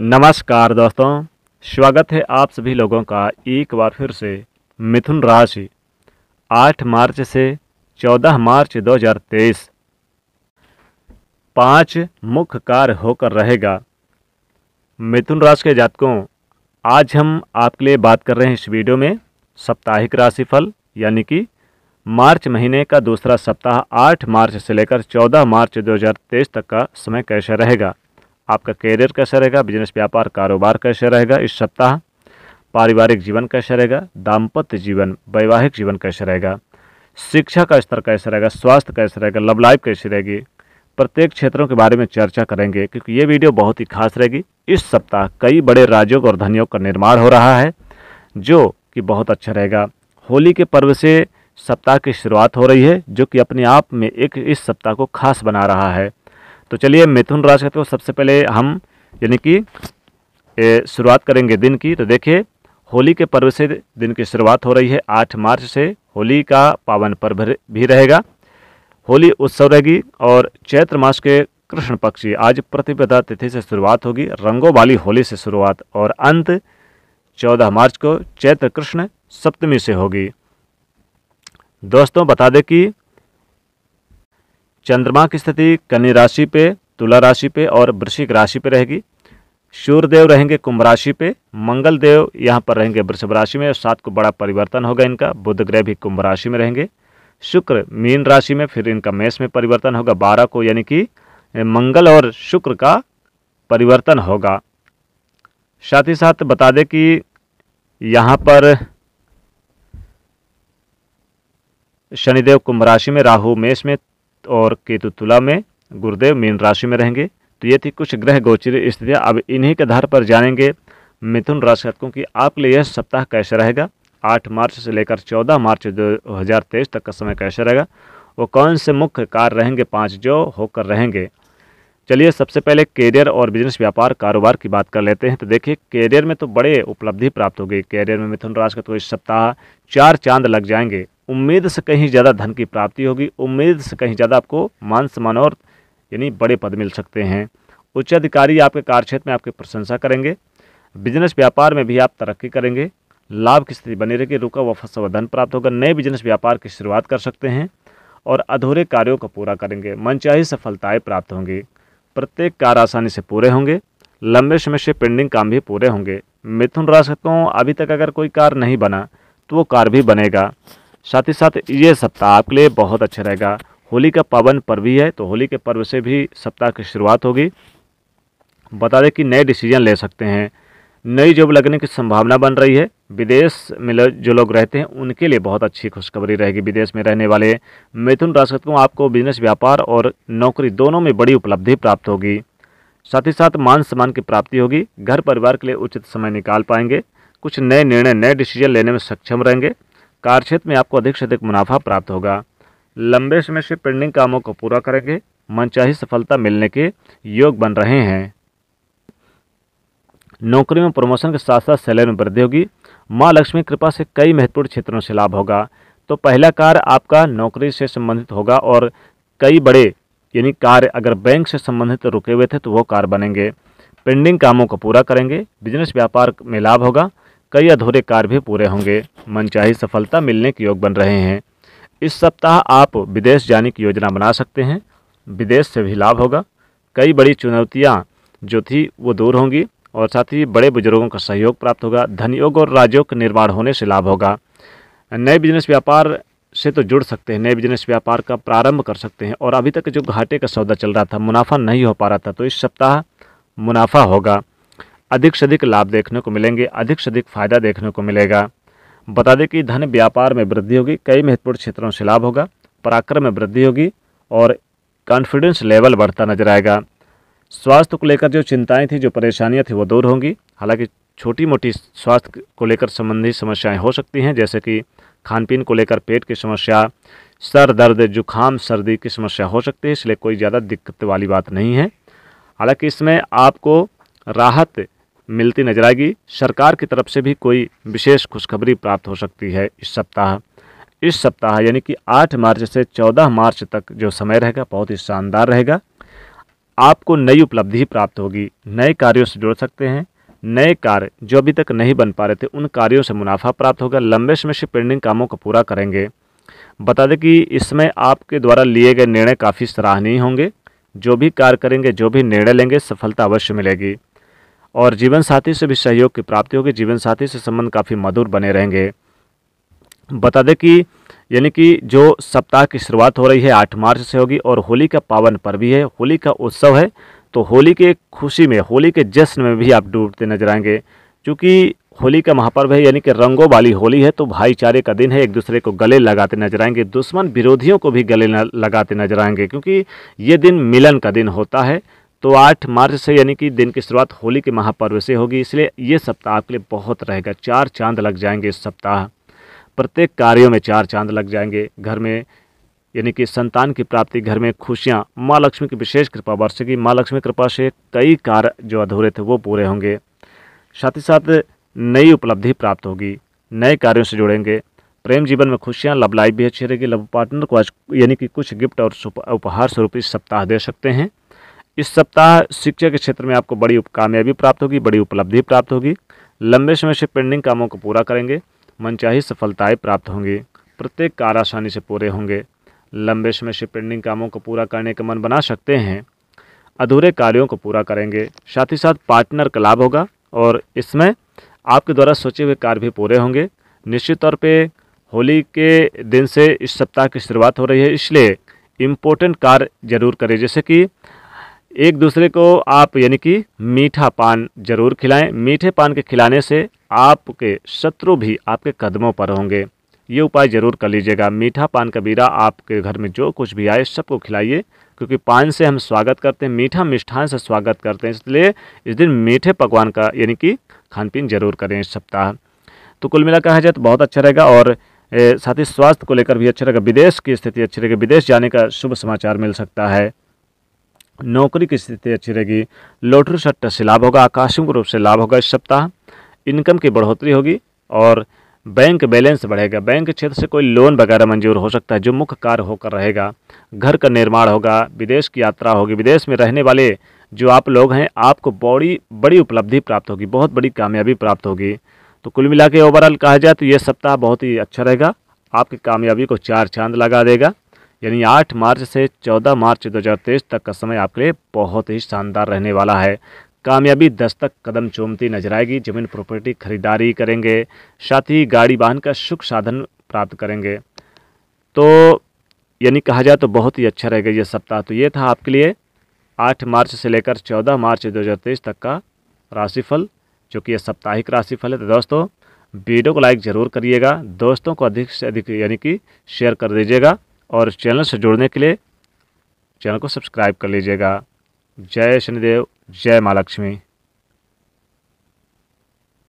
नमस्कार दोस्तों स्वागत है आप सभी लोगों का एक बार फिर से मिथुन राशि 8 मार्च से 14 मार्च 2023 पांच मुख्य कार्य होकर रहेगा मिथुन राशि के जातकों आज हम आपके लिए बात कर रहे हैं इस वीडियो में साप्ताहिक राशिफल यानी कि मार्च महीने का दूसरा सप्ताह 8 मार्च से लेकर 14 मार्च 2023 तक का समय कैसा रहेगा आपका कैरियर कैसा रहेगा बिजनेस व्यापार कारोबार कैसे रहेगा इस सप्ताह पारिवारिक जीवन कैसे रहेगा दाम्पत्य जीवन वैवाहिक जीवन कैसे रहेगा शिक्षा का स्तर कैसे रहेगा स्वास्थ्य कैसे रहेगा लव लाइफ कैसी रहेगी प्रत्येक क्षेत्रों के बारे में चर्चा करेंगे क्योंकि ये वीडियो बहुत ही खास रहेगी इस सप्ताह कई बड़े राज्यों और धनियों का निर्माण हो रहा है जो कि बहुत अच्छा रहेगा होली के पर्व से सप्ताह की शुरुआत हो रही है जो कि अपने आप में एक इस सप्ताह को खास बना रहा है तो चलिए मिथुन राशि को सबसे पहले हम यानी कि शुरुआत करेंगे दिन की तो देखिए होली के पर्व से दिन की शुरुआत हो रही है आठ मार्च से होली का पावन पर्व भी रहेगा होली उत्सव रहेगी और चैत्र मास के कृष्ण पक्षी आज प्रतिपदा तिथि से शुरुआत होगी रंगों वाली होली से शुरुआत और अंत चौदह मार्च को चैत्र कृष्ण सप्तमी से होगी दोस्तों बता दें कि चंद्रमा की स्थिति कन्या राशि पे तुला राशि पे और वृश्चिक राशि पे रहेगी सूर्यदेव रहेंगे कुंभ राशि पे मंगल देव यहाँ पर रहेंगे वृषभ राशि में और साथ को बड़ा परिवर्तन होगा इनका बुध ग्रह भी कुंभ राशि में रहेंगे शुक्र मीन राशि में फिर इनका मेष में परिवर्तन होगा बारह को यानी कि मंगल और शुक्र का परिवर्तन होगा साथ ही साथ बता दें कि यहाँ पर शनिदेव कुंभ राशि में राहु मेष में और केतु तुला में गुरुदेव मीन राशि में रहेंगे तो ये थी कुछ ग्रह गोचरी स्थितियाँ अब इन्हीं के आधार पर जानेंगे मिथुन राशि जातकों की आपके लिए यह सप्ताह कैसे रहेगा आठ मार्च से लेकर चौदह मार्च दो हज़ार तेईस तक का समय कैसे रहेगा वो कौन से मुख्य कार्य रहेंगे पाँच जो होकर रहेंगे चलिए सबसे पहले कैरियर और बिजनेस व्यापार कारोबार की बात कर लेते हैं तो देखिए कैरियर में तो बड़े उपलब्धि प्राप्त होगी कैरियर में मिथुन राशि का तो इस सप्ताह चार चांद लग जाएंगे उम्मीद से कहीं ज़्यादा धन की प्राप्ति होगी उम्मीद से कहीं ज़्यादा आपको मान सम्मान और यानी बड़े पद मिल सकते हैं उच्च अधिकारी आपके कार्यक्षेत्र में आपकी प्रशंसा करेंगे बिजनेस व्यापार में भी आप तरक्की करेंगे लाभ की स्थिति बनी रहेगी रुका व फसल धन प्राप्त होगा नए बिजनेस व्यापार की शुरुआत कर सकते हैं और अधूरे कार्यों को पूरा करेंगे मनचाही सफलताएँ प्राप्त होंगी प्रत्येक कार्य आसानी से पूरे होंगे लंबे समय से पेंडिंग काम भी पूरे होंगे मिथुन राशि को अभी तक अगर कोई कार नहीं बना तो वो कार भी बनेगा साथ ही साथ ये सप्ताह आपके लिए बहुत अच्छा रहेगा होली का पावन पर्व भी है तो होली के पर्व से भी सप्ताह की शुरुआत होगी बता दें कि नए डिसीजन ले सकते हैं नई जॉब लगने की संभावना बन रही है विदेश में जो लोग रहते हैं उनके लिए बहुत अच्छी खुशखबरी रहेगी विदेश में रहने वाले मिथुन राशि को आपको बिजनेस व्यापार और नौकरी दोनों में बड़ी उपलब्धि प्राप्त होगी साथ ही साथ मान सम्मान की प्राप्ति होगी घर परिवार के लिए उचित समय निकाल पाएंगे कुछ नए निर्णय नए डिसीजन लेने में सक्षम रहेंगे क्षेत्र में आपको अधिक से अधिक मुनाफा प्राप्त होगा लंबे समय से पेंडिंग कामों को पूरा करेंगे मनचाही सफलता मिलने के योग बन रहे हैं नौकरी में प्रमोशन के साथ साथ सैलरी में वृद्धि होगी माँ लक्ष्मी कृपा से कई महत्वपूर्ण क्षेत्रों से लाभ होगा तो पहला कार्य आपका नौकरी से संबंधित होगा और कई बड़े यानी कार्य अगर बैंक से संबंधित रुके हुए थे तो वो कार्य बनेंगे पेंडिंग कामों को पूरा करेंगे बिजनेस व्यापार में लाभ होगा कई अधूरे कार्य भी पूरे होंगे मनचाही सफलता मिलने के योग बन रहे हैं इस सप्ताह आप विदेश जाने की योजना बना सकते हैं विदेश से भी लाभ होगा कई बड़ी चुनौतियाँ जो थी वो दूर होंगी और साथ ही बड़े बुजुर्गों का सहयोग प्राप्त होगा धन योग और राजयोग का निर्माण होने से लाभ होगा नए बिजनेस व्यापार से तो जुड़ सकते हैं नए बिजनेस व्यापार का प्रारंभ कर सकते हैं और अभी तक जो घाटे का सौदा चल रहा था मुनाफा नहीं हो पा रहा था तो इस सप्ताह मुनाफा होगा अधिक से अधिक लाभ देखने को मिलेंगे अधिक से अधिक फायदा देखने को मिलेगा बता दें कि धन व्यापार में वृद्धि होगी कई महत्वपूर्ण क्षेत्रों से लाभ होगा पराक्रम में वृद्धि होगी और कॉन्फिडेंस लेवल बढ़ता नजर आएगा स्वास्थ्य को लेकर जो चिंताएं थी जो परेशानियां थी वो दूर होंगी हालांकि छोटी मोटी स्वास्थ्य को लेकर संबंधी समस्याएं हो सकती हैं जैसे कि खान पीन को लेकर पेट की समस्या सर दर्द जुखाम सर्दी की समस्या हो सकती है इसलिए कोई ज़्यादा दिक्कत वाली बात नहीं है हालांकि इसमें आपको राहत मिलती नजर आएगी सरकार की तरफ से भी कोई विशेष खुशखबरी प्राप्त हो सकती है इस सप्ताह इस सप्ताह यानी कि 8 मार्च से 14 मार्च तक जो समय रहेगा बहुत ही शानदार रहेगा आपको नई उपलब्धि प्राप्त होगी नए कार्यों से जुड़ सकते हैं नए कार्य जो अभी तक नहीं बन पा रहे थे उन कार्यों से मुनाफा प्राप्त होगा लंबे समय से पेंडिंग कामों को पूरा करेंगे बता दें कि इसमें आपके द्वारा लिए गए निर्णय काफ़ी सराहनीय होंगे जो भी कार्य करेंगे जो भी निर्णय लेंगे सफलता अवश्य मिलेगी और जीवन साथी से भी सहयोग की प्राप्ति होगी जीवन साथी से संबंध काफ़ी मधुर बने रहेंगे बता दें कि यानी कि जो सप्ताह की शुरुआत हो रही है आठ मार्च से होगी और होली का पावन पर्व भी है होली का उत्सव है तो होली के खुशी में होली के जश्न में भी आप डूबते नजर आएंगे क्योंकि होली का महापर्व है यानी कि रंगों वाली होली है तो भाईचारे का दिन है एक दूसरे को गले लगाते नजर आएंगे दुश्मन विरोधियों को भी गले लगाते नजर आएंगे क्योंकि ये दिन मिलन का दिन होता है तो 8 मार्च से यानी कि दिन की शुरुआत होली के महापर्व से होगी इसलिए ये सप्ताह आपके लिए बहुत रहेगा चार चांद लग जाएंगे इस सप्ताह प्रत्येक कार्यों में चार चांद लग जाएंगे घर में यानी कि संतान की प्राप्ति घर में खुशियाँ माँ लक्ष्मी की विशेष कृपा बरसेगी माँ लक्ष्मी कृपा से कई कार्य जो अधूरे थे वो पूरे होंगे साथ ही साथ नई उपलब्धि प्राप्त होगी नए कार्यों से जुड़ेंगे प्रेम जीवन में खुशियाँ लव लाइफ भी अच्छी रहेगी लव पार्टनर को आज यानी कि कुछ गिफ्ट और उपहार स्वरूप इस सप्ताह दे सकते हैं इस सप्ताह शिक्षा के क्षेत्र में आपको बड़ी कामयाबी प्राप्त होगी बड़ी उपलब्धि प्राप्त होगी लंबे समय से पेंडिंग कामों को पूरा करेंगे मनचाही सफलताएं प्राप्त होंगी प्रत्येक कार्य आसानी से पूरे होंगे लंबे समय से पेंडिंग कामों को पूरा करने का मन बना सकते हैं अधूरे कार्यों को पूरा करेंगे साथ ही साथ पार्टनर का लाभ होगा और इसमें आपके द्वारा सोचे हुए कार्य भी पूरे होंगे निश्चित तौर पर होली के दिन से इस सप्ताह की शुरुआत हो रही है इसलिए इम्पोर्टेंट कार्य जरूर करें जैसे कि एक दूसरे को आप यानी कि मीठा पान जरूर खिलाएं मीठे पान के खिलाने से आपके शत्रु भी आपके कदमों पर होंगे ये उपाय जरूर कर लीजिएगा मीठा पान कबीरा आपके घर में जो कुछ भी आए सबको खिलाइए क्योंकि पान से हम स्वागत करते हैं मीठा मिष्ठान से स्वागत करते हैं इसलिए इस दिन मीठे पकवान का यानी कि खान पीन जरूर करें इस सप्ताह तो कुल मिला कहा जाए तो बहुत अच्छा रहेगा और साथ ही स्वास्थ्य को लेकर भी अच्छा रहेगा विदेश की स्थिति अच्छी रहेगी विदेश जाने का शुभ समाचार मिल सकता है नौकरी की स्थिति अच्छी रहेगी लॉटरी सट्टा से लाभ होगा आकस्मिक रूप से लाभ होगा इस सप्ताह इनकम की बढ़ोतरी होगी और बैंक बैलेंस बढ़ेगा बैंक क्षेत्र से कोई लोन वगैरह मंजूर हो सकता है जो मुख्य कार्य होकर रहेगा घर का निर्माण होगा विदेश की यात्रा होगी विदेश में रहने वाले जो आप लोग हैं आपको बड़ी बड़ी उपलब्धि प्राप्त होगी बहुत बड़ी कामयाबी प्राप्त होगी तो कुल मिला के ओवरऑल कहा जाए तो ये सप्ताह बहुत ही अच्छा रहेगा आपकी कामयाबी को चार चांद लगा देगा यानी 8 मार्च से 14 मार्च 2023 तक का समय आपके लिए बहुत ही शानदार रहने वाला है कामयाबी दस्तक कदम चूमती नजर आएगी जमीन प्रॉपर्टी खरीदारी करेंगे साथ ही गाड़ी वाहन का सुख साधन प्राप्त करेंगे तो यानी कहा जाए तो बहुत ही अच्छा रहेगा ये सप्ताह तो ये था आपके लिए आठ मार्च से लेकर चौदह मार्च दो हज़ार तेईस तक का राशिफल जो कि यह साप्ताहिक राशिफल है तो दोस्तों वीडियो को लाइक ज़रूर करिएगा दोस्तों को अधिक से अधिक यानी कि शेयर कर दीजिएगा और इस चैनल से जुड़ने के लिए चैनल को सब्सक्राइब कर लीजिएगा जय शनिदेव जय माँ लक्ष्मी